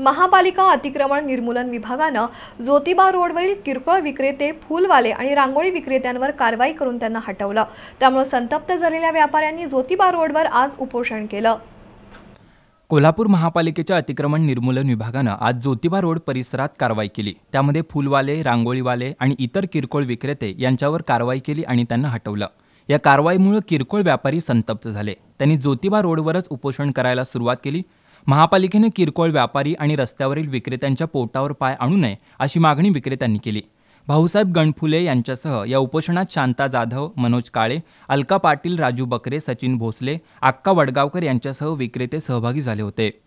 महापालिका अतिक्रमण निर्मूलन विभागानं ज्योतिबा रोडवरील किरकोळ विक्रेते फुलवाले आणि रांगोळी विक्रेत्यांवर कारवाई करून त्यांना हटवलं त्यामुळे संतप्त झालेल्या व्यापाऱ्यांनी ज्योतिबा रोडवर आज उपोषण केलं कोल्हापूर महापालिकेच्या अतिक्रमण निर्मूलन विभागानं आज ज्योतिबा रोड परिसरात कारवाई केली त्यामध्ये फुलवाले रांगोळीवाले आणि इतर किरकोळ विक्रेते यांच्यावर कारवाई केली आणि त्यांना हटवलं या कारवाईमुळे किरकोळ व्यापारी संतप्त झाले त्यांनी ज्योतिबा रोडवरच उपोषण करायला सुरुवात केली महापालिकेने किरकोळ व्यापारी आणि रस्त्यावरील विक्रेत्यांच्या पोटावर पाय आणू नये अशी मागणी विक्रेत्यांनी केली भाऊसाहेब गणफुले यांच्यासह या उपोषणात शांता जाधव मनोज काळे अलका पाटील राजू बकरे सचिन भोसले आक्का वडगावकर यांच्यासह विक्रेते सहभागी झाले होते